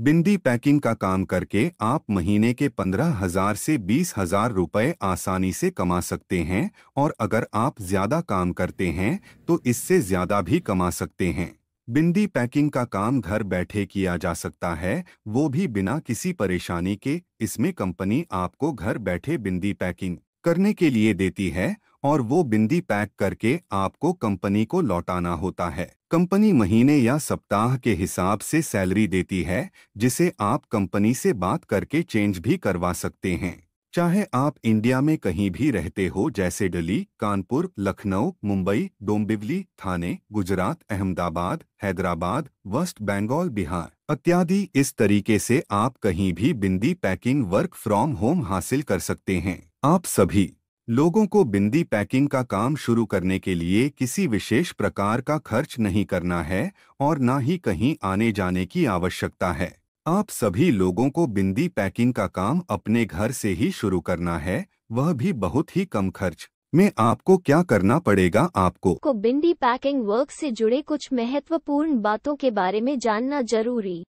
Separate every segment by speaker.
Speaker 1: बिंदी packing का काम करके आप महीने के पंद्रह हजार से बीस हजार रुपये आसानी से कमा सकते हैं और अगर आप ज्यादा काम करते हैं तो इससे ज्यादा भी कमा सकते हैं बिंदी पैकिंग का काम घर बैठे किया जा सकता है वो भी बिना किसी परेशानी के इसमें कंपनी आपको घर बैठे बिंदी पैकिंग करने के लिए देती है और वो बिंदी पैक करके आपको कंपनी को लौटाना होता है कंपनी महीने या सप्ताह के हिसाब से सैलरी देती है जिसे आप कंपनी से बात करके चेंज भी करवा सकते हैं चाहे आप इंडिया में कहीं भी रहते हो जैसे दिल्ली कानपुर लखनऊ मुंबई डोंबिवली थाने गुजरात अहमदाबाद हैदराबाद वेस्ट बंगाल बिहार इत्यादि इस तरीके से आप कहीं भी bindi packing work from home हासिल कर सकते हैं आप सभी लोगों को बिंदी पैकिंग का काम शुरू करने के लिए किसी विशेष प्रकार का खर्च नहीं करना है और न ही कहीं आने जाने की आवश्यकता है आप सभी लोगों को बिंदी पैकिंग का काम अपने घर से ही शुरू करना है वह भी बहुत ही कम खर्च में आपको क्या करना पड़ेगा आपको
Speaker 2: को बिंदी पैकिंग वर्क से जुड़े कुछ महत्वपूर्ण बातों के बारे में जानना जरूरी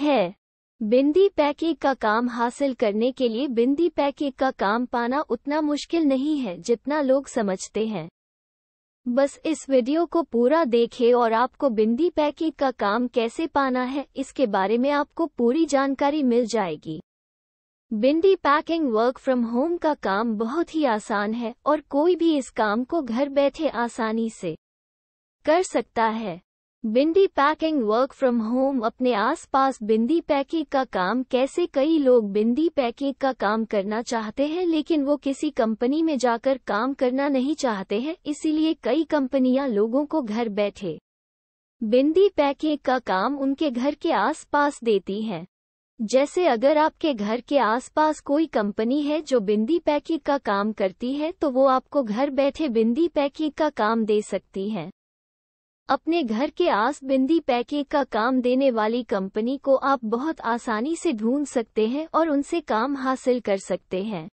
Speaker 2: है बिंदी पैकिंग का काम हासिल करने के लिए बिंदी पैकिंग का काम पाना उतना मुश्किल नहीं है जितना लोग समझते हैं बस इस वीडियो को पूरा देखें और आपको बिंदी पैकिंग का काम कैसे पाना है इसके बारे में आपको पूरी जानकारी मिल जाएगी bindi packing work from home का काम बहुत ही आसान है और कोई भी इस काम को घर बैठे आसानी से कर सकता है bindi packing work from home अपने आसपास बिंदी पैकिंग का काम कैसे कई लोग बिंदी पैकिंग का काम करना चाहते हैं लेकिन वो किसी कंपनी में जाकर काम करना नहीं चाहते हैं इसीलिए कई कंपनियां लोगों को घर बैठे बिंदी पैकिंग का काम उनके घर के आसपास देती हैं जैसे अगर आपके घर के आसपास कोई कंपनी है जो बिंदी पैकिंग का काम करती है तो वो आपको घर बैठे बिंदी पैकिंग का काम दे सकती है अपने घर के आस बिंदी पैकेज का काम देने वाली कंपनी को आप बहुत आसानी से ढूंढ सकते हैं और उनसे काम हासिल कर सकते हैं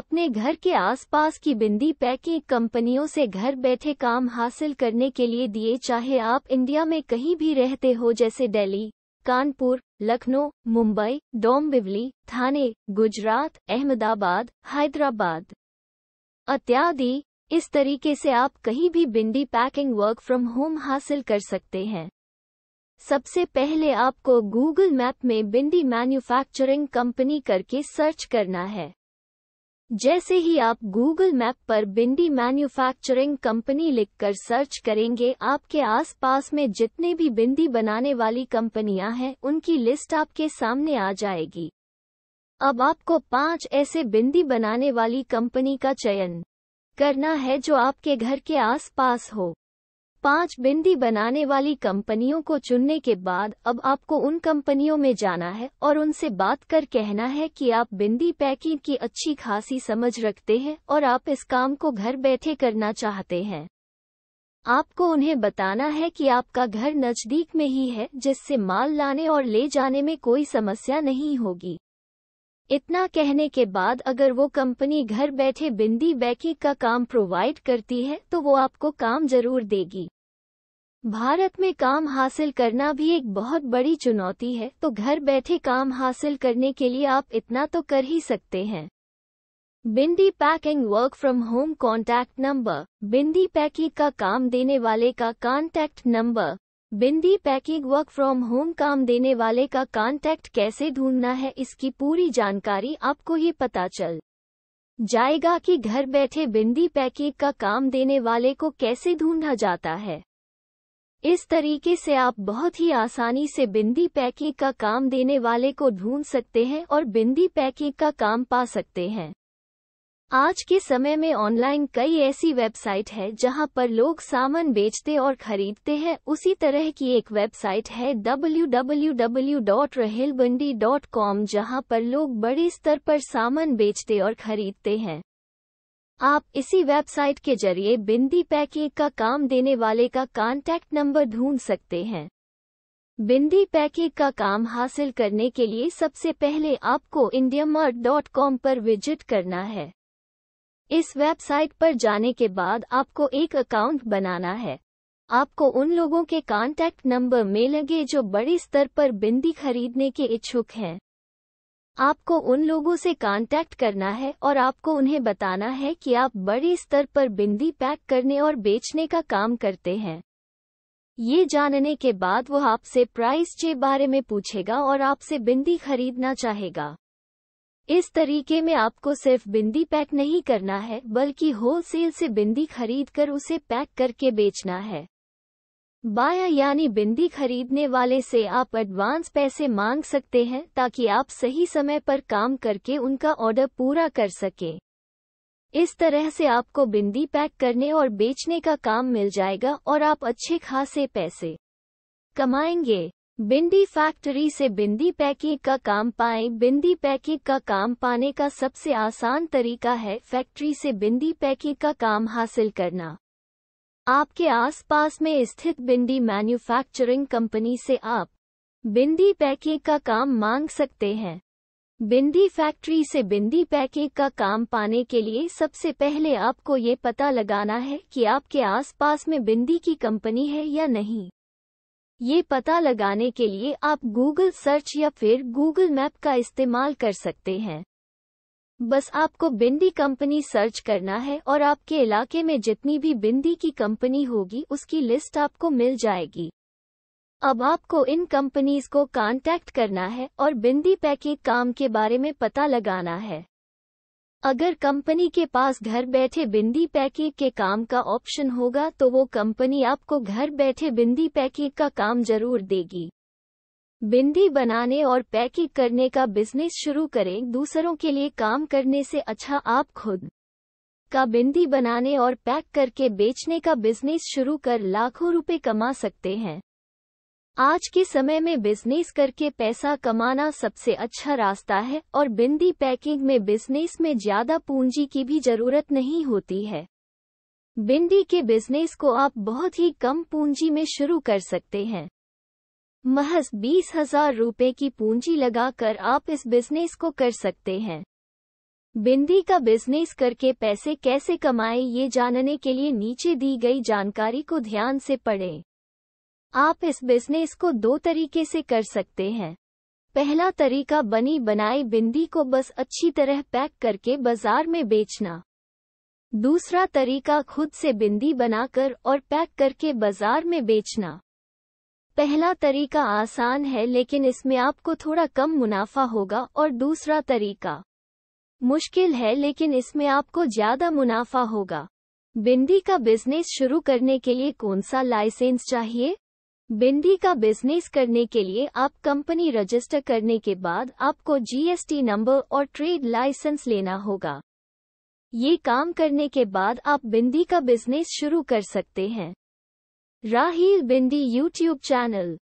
Speaker 2: अपने घर के आसपास की बिंदी पैकिंग कंपनियों से घर बैठे काम हासिल करने के लिए दिए चाहे आप इंडिया में कहीं भी रहते हो जैसे दिल्ली कानपुर लखनऊ मुंबई डोंबिवली थाने गुजरात अहमदाबाद हैदराबाद इत्यादि इस तरीके से आप कहीं भी bindi packing work from home हासिल कर सकते हैं सबसे पहले आपको गूगल मैप में बिंडी मैन्युफैक्चरिंग कंपनी करके सर्च करना है जैसे ही आप गूगल मैप पर बिंडी मैन्युफैक्चरिंग कंपनी लिखकर सर्च करेंगे आपके आसपास में जितने भी बिंदी बनाने वाली कंपनियां हैं उनकी लिस्ट आपके सामने आ जाएगी अब आपको पांच ऐसे बिंदी बनाने वाली कंपनी का चयन करना है जो आपके घर के आसपास हो पांच बिंदी बनाने वाली कंपनियों को चुनने के बाद अब आपको उन कंपनियों में जाना है और उनसे बात कर कहना है कि आप बिंदी पैकिंग की अच्छी खासी समझ रखते हैं और आप इस काम को घर बैठे करना चाहते हैं आपको उन्हें बताना है कि आपका घर नज़दीक में ही है जिससे माल लाने और ले जाने में कोई समस्या नहीं होगी इतना कहने के बाद अगर वो कंपनी घर बैठे बिंदी बैकी का काम प्रोवाइड करती है तो वो आपको काम जरूर देगी भारत में काम हासिल करना भी एक बहुत बड़ी चुनौती है तो घर बैठे काम हासिल करने के लिए आप इतना तो कर ही सकते हैं bindi packing work from home contact number bindi packing का काम देने वाले का contact number bindi packing work from home काम देने वाले का कांटेक्ट कैसे ढूंढना है इसकी पूरी जानकारी आपको ही पता चल जाएगा कि घर बैठे बिंदी पैकिंग का काम देने वाले को कैसे ढूंढा जाता है इस तरीके से आप बहुत ही आसानी से बिंदी पैकिंग का काम देने वाले को ढूंढ सकते हैं और बिंदी पैकिंग का काम पा सकते हैं आज के समय में ऑनलाइन कई ऐसी वेबसाइट है जहां पर लोग सामान बेचते और खरीदते हैं उसी तरह की एक वेबसाइट है www.rahilbandi.com जहां पर लोग बड़े स्तर पर सामान बेचते और खरीदते हैं आप इसी वेबसाइट के जरिए बिंदी पैकिंग का काम देने वाले का कांटेक्ट नंबर ढूंढ सकते हैं बिंदी पैकेज का काम हासिल करने के लिए सबसे पहले आपको indiamart.com पर विजिट करना है इस वेबसाइट पर जाने के बाद आपको एक अकाउंट बनाना है आपको उन लोगों के कांटेक्ट नंबर में लगे जो बड़े स्तर पर बिंदी खरीदने के इच्छुक हैं आपको उन लोगों से कांटेक्ट करना है और आपको उन्हें बताना है कि आप बड़े स्तर पर बिंदी पैक करने और बेचने का काम करते हैं ये जानने के बाद वह आपसे प्राइस के बारे में पूछेगा और आपसे बिंदी खरीदना चाहेगा इस तरीके में आपको सिर्फ बिंदी पैक नहीं करना है बल्कि होलसेल से बिंदी खरीद कर उसे पैक करके बेचना है बाया यानी बिंदी खरीदने वाले से आप एडवांस पैसे मांग सकते हैं ताकि आप सही समय पर काम करके उनका ऑर्डर पूरा कर सकें इस तरह से आपको बिंदी पैक करने और बेचने का काम मिल जाएगा और आप अच्छे खासे पैसे कमाएंगे बिंदी फैक्ट्री से बिंदी पैकिंग का काम पाएं बिंदी पैकिंग का काम पाने का सबसे आसान तरीका है फैक्ट्री से बिंदी पैकिंग का काम हासिल करना आपके आसपास में स्थित बिंदी मैन्युफैक्चरिंग कंपनी से आप बिंदी पैकिंग का काम मांग सकते हैं बिंदी फैक्ट्री से बिंदी पैकिंग का काम पाने के लिए सबसे पहले आपको ये पता लगाना है कि आपके आसपास में बिंदी की कंपनी है या नहीं ये पता लगाने के लिए आप गूगल सर्च या फिर गूगल मैप का इस्तेमाल कर सकते हैं बस आपको बिंदी कंपनी सर्च करना है और आपके इलाके में जितनी भी बिंदी की कंपनी होगी उसकी लिस्ट आपको मिल जाएगी अब आपको इन कंपनीज को कांटेक्ट करना है और बिंदी पैकेज काम के बारे में पता लगाना है अगर कंपनी के पास घर बैठे बिंदी पैकेट के काम का ऑप्शन होगा तो वो कंपनी आपको घर बैठे बिंदी पैकेट का काम जरूर देगी बिंदी बनाने और पैकेट करने का बिजनेस शुरू करें दूसरों के लिए काम करने से अच्छा आप खुद का बिंदी बनाने और पैक करके बेचने का बिजनेस शुरू कर लाखों रुपए कमा सकते हैं आज के समय में बिजनेस करके पैसा कमाना सबसे अच्छा रास्ता है और बिंदी पैकिंग में बिजनेस में ज्यादा पूंजी की भी जरूरत नहीं होती है बिंदी के बिजनेस को आप बहुत ही कम पूंजी में शुरू कर सकते हैं महज बीस हजार रुपये की पूंजी लगाकर आप इस बिजनेस को कर सकते हैं बिंदी का बिजनेस करके पैसे कैसे कमाएं ये जानने के लिए नीचे दी गई जानकारी को ध्यान से पढ़ें आप इस बिजनेस को दो तरीके से कर सकते हैं पहला तरीका बनी बनाई बिंदी को बस अच्छी तरह पैक करके बाजार में बेचना दूसरा तरीका खुद से बिंदी बनाकर और पैक करके बाजार में बेचना पहला तरीका आसान है लेकिन इसमें आपको थोड़ा कम मुनाफा होगा और दूसरा तरीका मुश्किल है लेकिन इसमें आपको ज्यादा मुनाफा होगा बिंदी का बिजनेस शुरू करने के लिए कौन सा लाइसेंस चाहिए बिंदी का बिजनेस करने के लिए आप कंपनी रजिस्टर करने के बाद आपको जीएसटी नंबर और ट्रेड लाइसेंस लेना होगा ये काम करने के बाद आप बिंदी का बिजनेस शुरू कर सकते हैं राहील बिंदी यूट्यूब चैनल